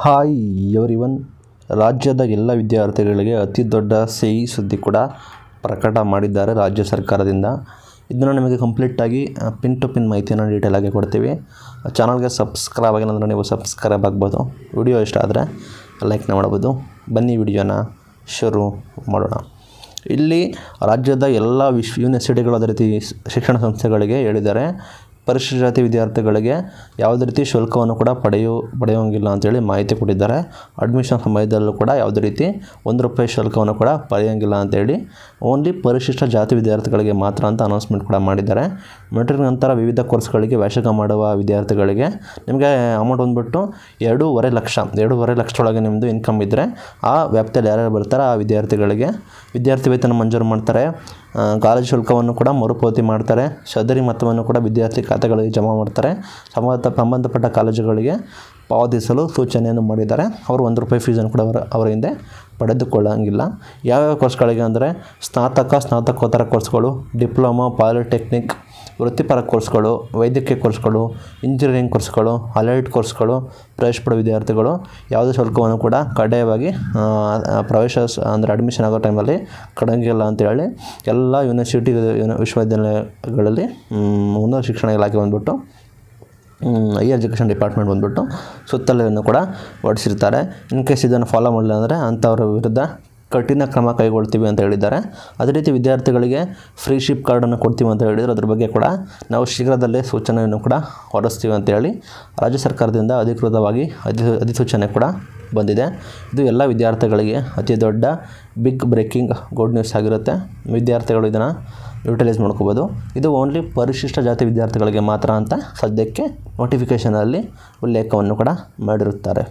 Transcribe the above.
hi everyone ರಾಜ್ಯದ ಎಲ್ಲ ವಿದ್ಯಾರ್ಥಿಗಳಿಗೆ ಅತಿ ದೊಡ್ಡ ಸಿಹಿ ಸುದ್ದಿ ಕೂಡ ಪ್ರಕಟ ಮಾಡಿದ್ದಾರೆ ರಾಜ್ಯ ಸರ್ಕಾರದಿಂದ ಇದನ್ನು ನಿಮಗೆ ಕಂಪ್ಲೀಟಾಗಿ ಪಿನ್ ಟು ಪಿನ್ ಮಾಹಿತಿಯನ್ನು ಡೀಟೇಲಾಗಿ ಕೊಡ್ತೀವಿ ಚಾನಲ್ಗೆ ಸಬ್ಸ್ಕ್ರೈಬ್ ಆಗಿಲ್ಲ ಅಂದರೆ ನೀವು ಸಬ್ಸ್ಕ್ರೈಬ್ ಆಗ್ಬೋದು ವಿಡಿಯೋ ಇಷ್ಟ ಆದರೆ ಲೈಕ್ನ ಮಾಡ್ಬೋದು ಬನ್ನಿ ವಿಡಿಯೋನ ಶುರು ಮಾಡೋಣ ಇಲ್ಲಿ ರಾಜ್ಯದ ಎಲ್ಲ ವಿಶ್ವ ಯೂನಿವರ್ಸಿಟಿಗಳು ಅದೇ ರೀತಿ ಶಿಕ್ಷಣ ಸಂಸ್ಥೆಗಳಿಗೆ ಹೇಳಿದ್ದಾರೆ ಪರಿಶಿಷ್ಟ ಜಾತಿ ವಿದ್ಯಾರ್ಥಿಗಳಿಗೆ ಯಾವುದೇ ರೀತಿ ಶುಲ್ಕವನ್ನು ಕೂಡ ಪಡೆಯು ಪಡೆಯೋಂಗಿಲ್ಲ ಅಂತೇಳಿ ಮಾಹಿತಿ ಕೊಟ್ಟಿದ್ದಾರೆ ಅಡ್ಮಿಷನ್ ಸಮಯದಲ್ಲೂ ಕೂಡ ಯಾವುದೇ ರೀತಿ ಒಂದು ರೂಪಾಯಿ ಶುಲ್ಕವನ್ನು ಕೂಡ ಪಡೆಯೋಂಗಿಲ್ಲ ಅಂತೇಳಿ ಓನ್ಲಿ ಪರಿಶಿಷ್ಟ ಜಾತಿ ವಿದ್ಯಾರ್ಥಿಗಳಿಗೆ ಮಾತ್ರ ಅಂತ ಅನೌನ್ಸ್ಮೆಂಟ್ ಕೂಡ ಮಾಡಿದ್ದಾರೆ ಮೆಟ್ರಿಕ್ ನಂತರ ವಿವಿಧ ಕೋರ್ಸ್ಗಳಿಗೆ ವ್ಯಾಸಂಗ ಮಾಡುವ ವಿದ್ಯಾರ್ಥಿಗಳಿಗೆ ನಿಮಗೆ ಅಮೌಂಟ್ ಬಂದುಬಿಟ್ಟು ಎರಡೂವರೆ ಲಕ್ಷ ಎರಡೂವರೆ ಲಕ್ಷದೊಳಗೆ ನಿಮ್ಮದು ಇನ್ಕಮ್ ಇದ್ದರೆ ಆ ವ್ಯಾಪ್ತಿಯಲ್ಲಿ ಯಾರ್ಯಾರು ಬರ್ತಾರೆ ಆ ವಿದ್ಯಾರ್ಥಿಗಳಿಗೆ ವಿದ್ಯಾರ್ಥಿ ವೇತನ ಮಂಜೂರು ಮಾಡ್ತಾರೆ ಕಾಲೇಜ್ ಶುಲ್ಕವನ್ನು ಕೂಡ ಮರುಪಾವತಿ ಮಾಡ್ತಾರೆ ಸದರಿ ಮೊತ್ತವನ್ನು ಕೂಡ ವಿದ್ಯಾರ್ಥಿ ಖಾತೆಗಳಿಗೆ ಜಮಾ ಮಾಡ್ತಾರೆ ಸಂಬಂಧ ಸಂಬಂಧಪಟ್ಟ ಕಾಲೇಜುಗಳಿಗೆ ಪಾವತಿಸಲು ಸೂಚನೆಯನ್ನು ಮಾಡಿದ್ದಾರೆ ಅವರು ಒಂದು ರೂಪಾಯಿ ಫೀಸನ್ನು ಕೂಡ ಅವರ ಅವರ ಹಿಂದೆ ಪಡೆದುಕೊಳ್ಳಂಗಿಲ್ಲ ಯಾವ್ಯಾವ ಕೋರ್ಸ್ಗಳಿಗೆ ಅಂದರೆ ಸ್ನಾತಕ ಸ್ನಾತಕೋತ್ತರ ಕೋರ್ಸ್ಗಳು ಡಿಪ್ಲೊಮಾ ಪಾಲಿಟೆಕ್ನಿಕ್ ವೃತ್ತಿಪರ ಕೋರ್ಸ್ಗಳು ವೈದ್ಯಕೀಯ ಕೋರ್ಸ್ಗಳು ಇಂಜಿನಿಯರಿಂಗ್ ಕೋರ್ಸ್ಗಳು ಅಲೈಡ್ ಕೋರ್ಸ್ಗಳು ಪ್ರವೇಶ ಪಡೆದ ವಿದ್ಯಾರ್ಥಿಗಳು ಯಾವುದೇ ಶುಲ್ಕವನ್ನು ಕೂಡ ಕಡ್ಡಾಯವಾಗಿ ಪ್ರವೇಶ ಅಂದರೆ ಅಡ್ಮಿಷನ್ ಆಗೋ ಟೈಮಲ್ಲಿ ಕಡಂಗಿಲ್ಲ ಅಂತೇಳಿ ಎಲ್ಲ ಯೂನಿವರ್ಸಿಟಿ ವಿಶ್ವವಿದ್ಯಾಲಯಗಳಲ್ಲಿ ಉನ್ನತ ಶಿಕ್ಷಣ ಇಲಾಖೆ ಬಂದುಬಿಟ್ಟು ಹೈಯರ್ ಎಜುಕೇಷನ್ ಡಿಪಾರ್ಟ್ಮೆಂಟ್ ಬಂದುಬಿಟ್ಟು ಸುತ್ತಲೂ ಕೂಡ ಹೊಡಿಸಿರ್ತಾರೆ ಇನ್ ಕೇಸ್ ಇದನ್ನು ಫಾಲೋ ಮಾಡಲಿಲ್ಲ ಅಂದರೆ ಅಂಥವ್ರ ವಿರುದ್ಧ ಕಠಿಣ ಕ್ರಮ ಕೈಗೊಳ್ತೀವಿ ಅಂತ ಹೇಳಿದ್ದಾರೆ ಅದೇ ರೀತಿ ವಿದ್ಯಾರ್ಥಿಗಳಿಗೆ ಫ್ರೀಶಿಪ್ ಕಾರ್ಡನ್ನು ಕೊಡ್ತೀವಿ ಅಂತ ಹೇಳಿದರೆ ಅದ್ರ ಬಗ್ಗೆ ಕೂಡ ನಾವು ಶೀಘ್ರದಲ್ಲೇ ಸೂಚನೆಯನ್ನು ಕೂಡ ಹೊರಡಿಸ್ತೀವಿ ಅಂತೇಳಿ ರಾಜ್ಯ ಸರ್ಕಾರದಿಂದ ಅಧಿಕೃತವಾಗಿ ಅಧಿ ಅಧಿಸೂಚನೆ ಕೂಡ ಬಂದಿದೆ ಇದು ಎಲ್ಲ ವಿದ್ಯಾರ್ಥಿಗಳಿಗೆ ಅತಿ ದೊಡ್ಡ ಬಿಗ್ ಬ್ರೇಕಿಂಗ್ ಗುಡ್ ನ್ಯೂಸ್ ಆಗಿರುತ್ತೆ ವಿದ್ಯಾರ್ಥಿಗಳು ಇದನ್ನು ಯುಟಿಲೈಸ್ ಮಾಡ್ಕೋಬೋದು ಇದು ಓನ್ಲಿ ಪರಿಶಿಷ್ಟ ಜಾತಿ ವಿದ್ಯಾರ್ಥಿಗಳಿಗೆ ಮಾತ್ರ ಅಂತ ಸದ್ಯಕ್ಕೆ ನೋಟಿಫಿಕೇಷನಲ್ಲಿ ಉಲ್ಲೇಖವನ್ನು ಕೂಡ ಮಾಡಿರುತ್ತಾರೆ